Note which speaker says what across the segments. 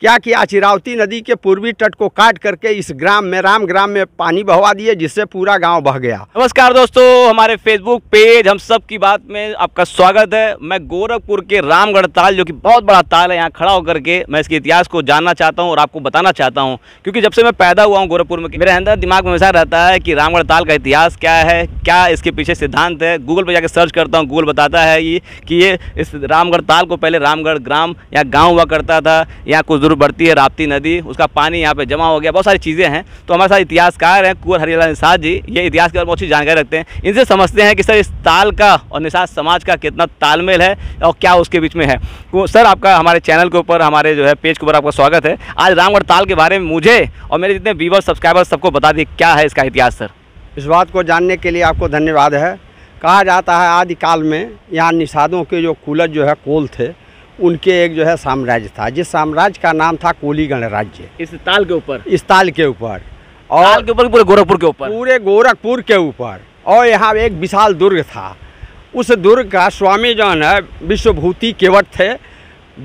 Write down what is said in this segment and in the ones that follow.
Speaker 1: क्या किया चिरावती नदी के पूर्वी तट को काट करके इस ग्राम में राम ग्राम में पानी बहवा दिए जिससे पूरा गांव बह गया नमस्कार दोस्तों
Speaker 2: हमारे फेसबुक पेज हम सब की बात में आपका स्वागत है मैं गोरखपुर के रामगढ़ ताल जो कि बहुत बड़ा ताल है यहाँ खड़ा होकर के मैं इसके इतिहास को जानना चाहता हूँ और आपको बताना चाहता हूँ क्योंकि जब से मैं पैदा हुआ हूँ गोरखपुर में मेरे अंदर दिमाग में हमेशा रहता है कि रामगढ़ ताल का इतिहास क्या है क्या इसके पीछे सिद्धांत है गूगल पर जाकर सर्च करता हूँ गूगल बताता है कि ये इस रामगढ़ ताल को पहले रामगढ़ ग्राम या गाँव हुआ करता था यहाँ कुछ दूर बढ़ती है राप्ती नदी उसका पानी यहाँ पे जमा हो गया बहुत सारी चीज़ें हैं तो हमारे साथ इतिहासकार हैं कुंवर हरियाला निषाद जी ये इतिहास के बारे में अच्छी जानकारी रखते हैं इनसे समझते हैं कि सर इस ताल का और निषाद समाज का कितना तालमेल है और क्या उसके बीच में है सर आपका हमारे चैनल के ऊपर हमारे जो है पेज के ऊपर आपका स्वागत है आज रामगढ़ ताल के बारे में मुझे और मेरे जितने वीवर सब्सक्राइबर सबको बता दिए क्या है इसका
Speaker 1: इतिहास सर इस बात को जानने के लिए आपको धन्यवाद है कहा जाता है आदिकाल में यहाँ निषादों के जो कूलर जो है कोल थे उनके एक जो है साम्राज्य था जिस साम्राज्य का नाम था कोली गणराज्य इस ताल के ऊपर इस ताल के ऊपर और ताल के ऊपर पूरे गोरखपुर के ऊपर पूरे गोरखपुर के ऊपर और यहाँ एक विशाल दुर्ग था उस दुर्ग का स्वामी जो है विश्वभूति केवट थे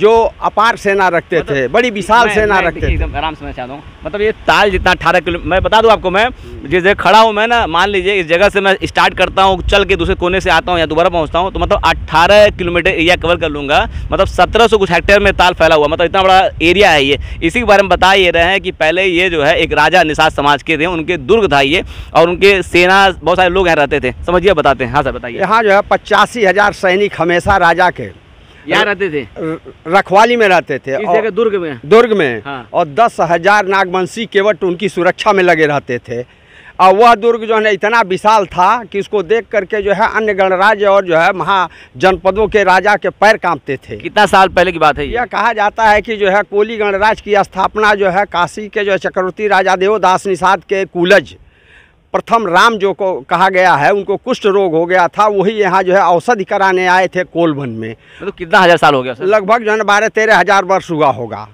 Speaker 1: जो अपार सेना रखते मतलब थे बड़ी विशाल सेना मैं रखते थे
Speaker 2: आराम से मैं चाहता हूँ
Speaker 1: मतलब ये ताल जितना अठारह किलो मैं बता दूँ आपको मैं हम्म। जिस जगह
Speaker 2: खड़ा हूँ मैं ना मान लीजिए इस जगह से मैं स्टार्ट करता हूँ चल के दूसरे कोने से आता हूँ या दोबारा पहुँचता हूँ तो मतलब अट्ठारह किलोमीटर एरिया कवर कर लूँगा मतलब सत्रह कुछ हेक्टेयर में ताल फैला हुआ मतलब इतना बड़ा एरिया है ये इसी के बारे में बता ये रहे हैं कि पहले ये जो है एक राजा निषाद समाज के थे उनके दुर्ग था ये और उनके सेना बहुत सारे लोग यहाँ रहते थे समझिए बताते हैं हाँ सर बताइए
Speaker 1: यहाँ जो है पचासी हज़ार सैनिक हमेशा राजा के यहाँ रहते थे रखवाली में रहते थे इस जगह दुर्ग में दुर्ग में हाँ। और दस हजार नागवंशी केवट उनकी सुरक्षा में लगे रहते थे और वह दुर्ग जो है इतना विशाल था कि उसको देख करके जो है अन्य गणराज्य और जो है महा जनपदों के राजा के पैर कांपते थे कितना साल पहले की बात है यह कहा जाता है कि जो है कोली गणराज की स्थापना जो है काशी के जो है चक्रवर्ती राजा देवदास निषाद के कुलज प्रथम राम जो को कहा गया है उनको कुष्ठ रोग हो गया था वही यहाँ जो है औषधि कराने आए थे कोलबन में तो
Speaker 2: कितना हज़ार साल हो गया
Speaker 1: लगभग जो है बारह तेरह हज़ार वर्ष हुआ होगा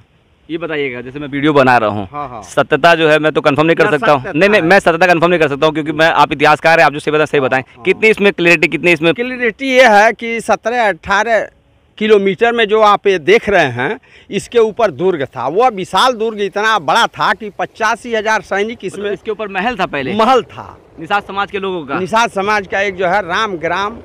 Speaker 2: ये बताइएगा जैसे मैं वीडियो बना रहा हूँ हाँ हाँ।
Speaker 1: सत्यता जो है मैं तो कंफर्म नहीं कर सकता हूँ नहीं नहीं मैं सत्यता कंफर्म नहीं कर सकता हूँ क्योंकि मैं आप इतिहासकार है आप जो सही बताएं सही हाँ, बताएं हाँ। कितनी इसमें क्लियरिटी कितनी इसमें क्लियरिटी ये है कि सत्रह अठारह किलोमीटर में जो आप ये देख रहे हैं इसके ऊपर दुर्ग था वह विशाल दुर्ग इतना बड़ा था कि पचासी हजार सैनिक मतलब इसमें इसके ऊपर महल था पहले महल था निषाद समाज के लोगों का निषाद समाज का एक जो है राम ग्राम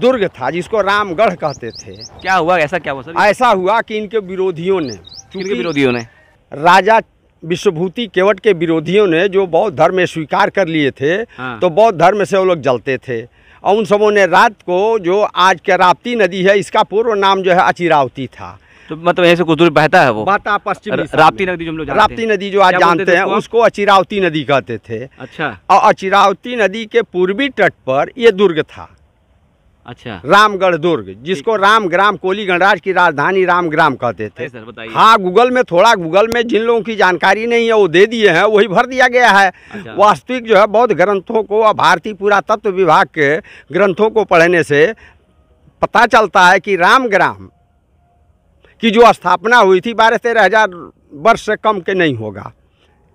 Speaker 1: दुर्ग था जिसको रामगढ़ कहते थे
Speaker 2: क्या हुआ ऐसा क्या हुआ
Speaker 1: ऐसा हुआ कि इनके विरोधियों ने इनके विरोधियों ने राजा विश्वभूति केवट के विरोधियों ने जो बौद्ध धर्म स्वीकार कर लिए थे हाँ। तो बौद्ध धर्म से वो लोग जलते थे और उन सबों ने रात को जो आज के राप्ती नदी है इसका पूर्व नाम जो है अचिरावती था तो मतलब ऐसे कुछ दूर बहता है वो बहता पश्चिम राप्ती नदी जो हम लोग राप्ती नदी जो आज जानते हैं उसको अचिरावती नदी कहते थे अच्छा और अचिरावती नदी के पूर्वी तट पर ये दुर्ग था अच्छा रामगढ़ दुर्ग जिसको राम ग्राम कोली गणराज की राजधानी राम ग्राम कहते थे सर बताइए हाँ गूगल में थोड़ा गूगल में जिन लोगों की जानकारी नहीं है वो दे दिए हैं वही भर दिया गया है अच्छा। वास्तविक जो है बौद्ध ग्रंथों को और भारतीय पुरातत्व विभाग के ग्रंथों को पढ़ने से पता चलता है कि राम ग्राम की जो स्थापना हुई थी बारह तेरह हजार वर्ष से कम के नहीं होगा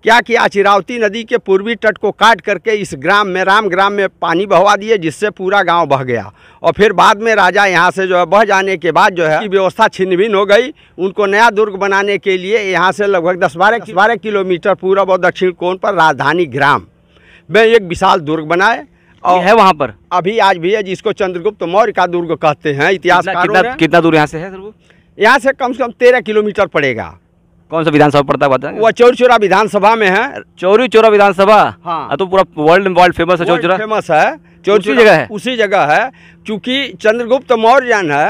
Speaker 1: क्या किया चिरावती नदी के पूर्वी तट को काट करके इस ग्राम में राम ग्राम में पानी बहवा दिए जिससे पूरा गांव बह गया और फिर बाद में राजा यहां से जो है बह जाने के बाद जो है व्यवस्था छिन्न भिन्न हो गई उनको नया दुर्ग बनाने के लिए यहां से लगभग दस बारह बारह किलोमीटर पूर्व और दक्षिण कोण पर राजधानी ग्राम में एक विशाल दुर्ग बनाए और है वहाँ पर अभी आज भी है जिसको चंद्रगुप्त मौर्य का दुर्ग कहते हैं इतिहास कितना दूर यहाँ से है यहाँ से कम से कम तेरह किलोमीटर पड़ेगा कौन सा विधानसभा पड़ता है बताएं वो चोरी चोरा विधानसभा में है चोरी चोरा विधानसभा हाँ तो पूरा वर्ल्ड वर्ल्ड फेमस है चोरी चोरा फेमस है चोरी जगह है उसी जगह है क्योंकि चंद्रगुप्त मौर्य है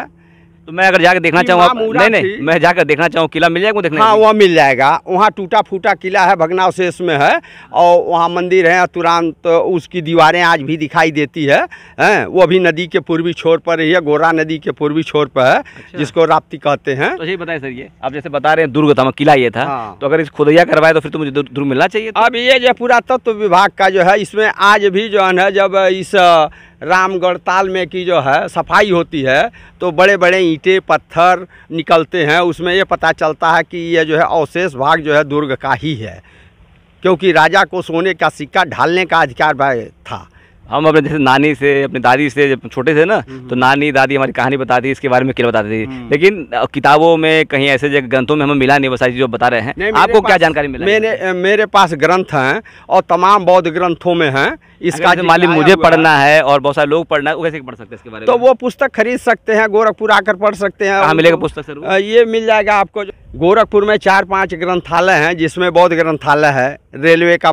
Speaker 1: तो मैं अगर जाकर देखना चाहूँ नहीं नहीं मैं जाकर देखना चाहूँ किला मिल जाएगा देखने हाँ वहाँ मिल जाएगा वहाँ टूटा फूटा किला है भगनावशेष में है और वहाँ मंदिर है तुरंत उसकी दीवारें आज भी दिखाई देती है हैं वो भी नदी के पूर्वी छोर पर ही है गोरा नदी के पूर्वी छोर पर है अच्छा। जिसको राप्ती कहते हैं तो यही बताए सर ये आप जैसे बता रहे हैं दुर्ग था मतलब किला ये था हाँ। तो अगर इस खुदैया करवाए तो फिर तो मुझे दुर्ग मिलना चाहिए अब ये जो पुरातत्व विभाग का जो है इसमें आज भी जो है जब इस रामगढ़ ताल में की जो है सफाई होती है तो बड़े बड़े ईंटे पत्थर निकलते हैं उसमें ये पता चलता है कि ये जो है अवशेष भाग जो है दुर्ग का ही है क्योंकि राजा को सोने का सिक्का ढालने का अधिकार था हम अपने जैसे नानी से अपने दादी से जब छोटे थे ना हम्म, हम्म। तो नानी दादी हमारी
Speaker 2: कहानी बताती इसके बारे में क्यों बताती थी हम्म। लेकिन किताबों में कहीं ऐसे जगह ग्रंथों में हमें मिला नहीं वो जो बता
Speaker 1: रहे हैं आपको क्या जानकारी मिली मैंने मेरे पास ग्रंथ हैं और तमाम बौद्ध ग्रंथों में हैं इसका जो मालिक मुझे पढ़ना है
Speaker 2: और बहुत सारे लोग पढ़ना है वो कैसे पढ़ सकते हैं इसके बारे तो में
Speaker 1: तो वो पुस्तक खरीद सकते हैं गोरखपुर आकर पढ़ सकते हैं हाँ मिलेगा पुस्तक सर ये मिल जाएगा आपको गोरखपुर में चार पाँच ग्रंथालय हैं जिसमें बौद्ध ग्रंथालय है रेलवे का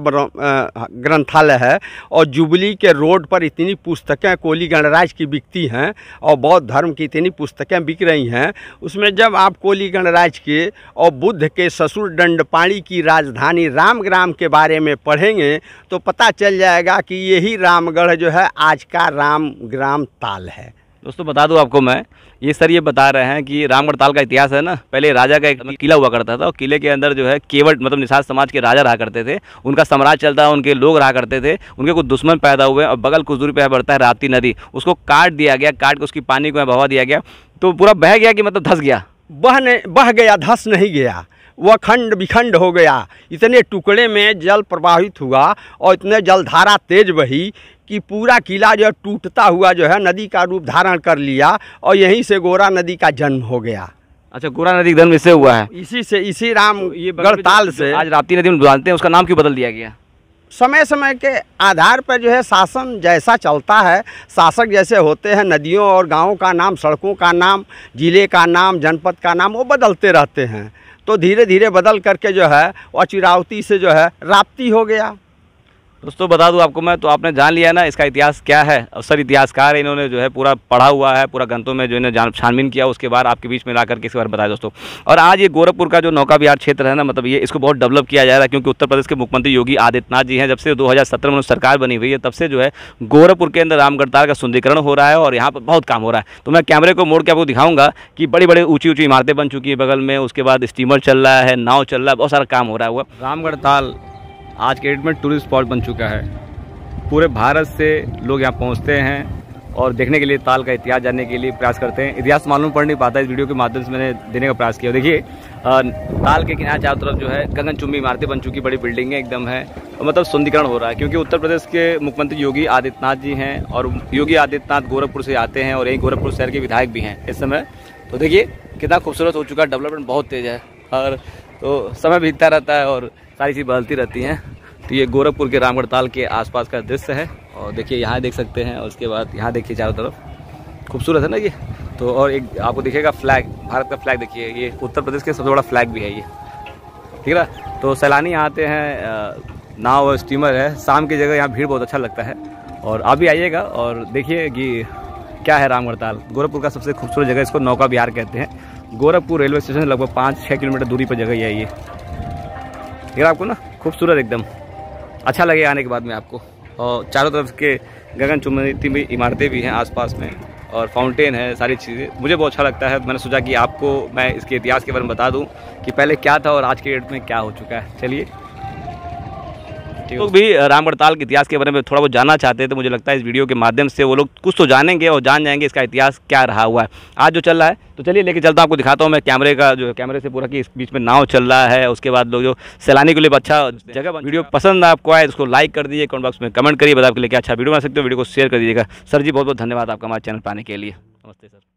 Speaker 1: ग्रंथालय है और जुबली के रोड पर इतनी पुस्तकें कोली गणराज की बिकती हैं और बौद्ध धर्म की इतनी पुस्तकें बिक रही हैं उसमें जब आप कोली गणराज के और बुद्ध के ससुर दंडपाणी की राजधानी रामग्राम के बारे में पढ़ेंगे तो पता चल जाएगा कि यही रामगढ़ जो है आज का राम ग्राम ताल है दोस्तों बता दूं आपको
Speaker 2: मैं ये सर ये बता रहे हैं कि रामगढ़ ताल का इतिहास है ना पहले राजा का एक किला हुआ करता था और किले के अंदर जो है केवट मतलब निषाद समाज के राजा रहा करते थे उनका साम्राज्य चलता था उनके लोग रहा करते थे उनके कुछ दुश्मन पैदा हुए और बगल कुछ दूरी पर बढ़ता है राप्ती नदी उसको काट दिया गया काट के उसकी पानी को बहा
Speaker 1: दिया गया तो पूरा बह गया कि मतलब धस गया बहने बह गया धस नहीं गया वह खंड विखंड हो गया इतने टुकड़े में जल प्रवाहित हुआ और इतने जलधारा तेज बही कि पूरा किला जो टूटता हुआ जो है नदी का रूप धारण कर लिया और यहीं से गोरा नदी का जन्म हो गया अच्छा गोरा नदी का जन्म इससे हुआ है इसी से इसी राम ये गढ़ताल से आज राप्ती नदी में बुलाते हैं उसका नाम क्यों बदल दिया गया समय समय के आधार पर जो है शासन जैसा चलता है शासक जैसे होते हैं नदियों और गांवों का नाम सड़कों का नाम ज़िले का नाम जनपद का नाम वो बदलते रहते हैं तो धीरे धीरे बदल करके जो है वह चिरावती से जो है राप्ती हो गया दोस्तों बता दूं आपको
Speaker 2: मैं तो आपने जान लिया ना इसका इतिहास क्या है अवसर इतिहासकार है इन्होंने जो है पूरा पढ़ा हुआ है पूरा ग्रंथों में जो इन्होंने जान छानबीन किया उसके बाद आपके बीच में ला करके इसके बारे में बताया दोस्तों और आज ये गोरखपुर का जो नौका विहार क्षेत्र है ना मतलब ये इसको बहुत डेवलप किया जा रहा है क्योंकि उत्तर प्रदेश के मुख्यमंत्री योगी आदित्यनाथ जी हैं जब से दो में सरकार बनी हुई है तब से जो है गोरखपुर के अंदर रामगढ़तार का सुंदरीकरण हो रहा है और यहाँ पर बहुत काम हो रहा है तो मैं कैमरे को मोड़ के आपको दिखाऊंगा कि बड़ी बड़ी ऊँची ऊँची इमारतें बन चुकी है बगल में उसके बाद स्टीमर चल रहा है नाव चल रहा है बहुत सारा काम हो रहा है वो रामगढ़ ताल आज के डेट में टूरिस्ट स्पॉट बन चुका है पूरे भारत से लोग यहाँ पहुँचते हैं और देखने के लिए ताल का इतिहास जानने के लिए प्रयास करते हैं इतिहास तो मालूम पड़ नहीं पाता इस वीडियो के माध्यम से मैंने देने का प्रयास किया देखिए ताल के किनारे चारों तरफ जो है गगन चुम्बी इमारतें बन चुकी बड़ी है एकदम है और मतलब सुंदरीकरण हो रहा है क्योंकि उत्तर प्रदेश के मुख्यमंत्री योगी आदित्यनाथ जी हैं और योगी आदित्यनाथ गोरखपुर से आते हैं और यही गोरखपुर शहर के विधायक भी हैं इस समय तो देखिए कितना खूबसूरत हो चुका है डेवलपमेंट बहुत तेज़ है और तो समय बीतता रहता है और सारी चीज़ बदलती रहती हैं तो ये गोरखपुर के रामगढ़ताल के आसपास का दृश्य है और देखिए यहाँ देख सकते हैं और उसके बाद यहाँ देखिए चारों तरफ खूबसूरत है ना ये तो और एक आपको दिखेगा फ्लैग भारत का फ्लैग देखिए ये उत्तर प्रदेश के सबसे बड़ा फ्लैग भी है ये ठीक है तो सैलानी आते हैं नाव और स्टीमर है शाम की जगह यहाँ भीड़ बहुत अच्छा लगता है और आप भी आइएगा और देखिए कि क्या है रामगढ़ताल गोरखपुर का सबसे खूबसूरत जगह इसको नौका बिहार कहते हैं गोरखपुर रेलवे स्टेशन लगभग पाँच छः किलोमीटर दूरी पर जगह है ये लेकिन आपको ना खूबसूरत एकदम अच्छा लगे आने के बाद में आपको और चारों तरफ के गगन चुम्बी में इमारतें भी हैं आसपास में और फाउंटेन है सारी चीज़ें मुझे बहुत अच्छा लगता है मैंने सोचा कि आपको मैं इसके इतिहास के बारे में बता दूं कि पहले क्या था और आज के डेट में क्या हो चुका है चलिए लोग तो भी राम गढ़ताल के इतिहास के बारे में थोड़ा बहुत जानना चाहते हैं तो मुझे लगता है इस वीडियो के माध्यम से वो लोग कुछ तो जानेंगे और जान जाएंगे इसका इतिहास क्या रहा हुआ है आज जो चल रहा है तो चलिए लेके चलता हूँ आपको दिखाता हूँ मैं कैमरे का जो कैमरे से पूरा कि इस बीच में नाव चल रहा है उसके बाद लोग जो सैलानी के लिए अच्छा जगह वीडियो अच्छा। पसंद आपको आए तो उसको लाइक कर दीजिए कमेंट बॉक्स में कमेंट करिए बता आपके लिए क्या अच्छा वीडियो बना सकते हो वीडियो को शेयर कर दीजिएगा सर जी बहुत बहुत धन्यवाद आपका हमारे चैनल पाने के लिए नमस्ते सर